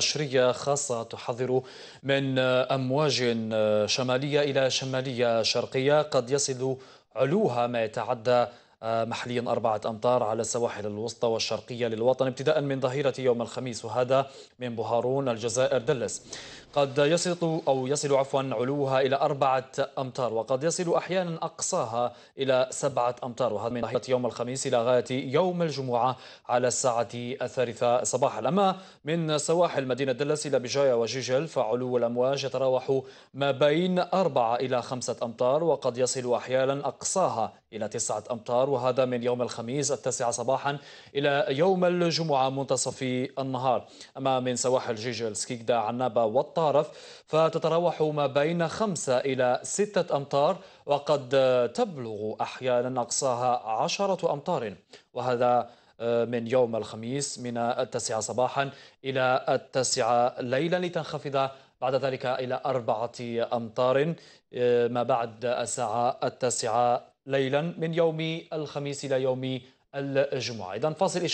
عشرية خاصة تحذر من أمواج شمالية إلى شمالية شرقية قد يصل علوها ما يتعدى آه، محليا أربعة أمتار على السواحل الوسطى والشرقية للوطن ابتداء من ظهيرة يوم الخميس وهذا من بهارون الجزائر دلس قد يصل أو يصل عفوا علوها إلى أربعة أمتار وقد يصل أحيانا أقصاها إلى سبعة أمتار وهذا من ظهيرة يوم الخميس إلى غاية يوم الجمعة على الساعة الثالثة صباحا أما من سواحل مدينة دلس إلى بجاية وجيجل فعلو الأمواج يتراوح ما بين أربعة إلى خمسة أمتار وقد يصل أحيانا أقصاها إلى تسعة أمتار وهذا من يوم الخميس التاسعة صباحا إلى يوم الجمعة منتصف النهار أما من سواحل جيجل سكيكدا عنابة والطارف فتتراوح ما بين خمسة إلى ستة أمتار وقد تبلغ أحيانا أقصاها عشرة أمتار وهذا آه، من يوم الخميس من التاسعة صباحا إلى التاسعة ليلا لتنخفض بعد ذلك إلى أربعة أمتار آه، ما بعد الساعة التاسعة ليلا من يوم الخميس إلى يوم الجمعة إذا فاصل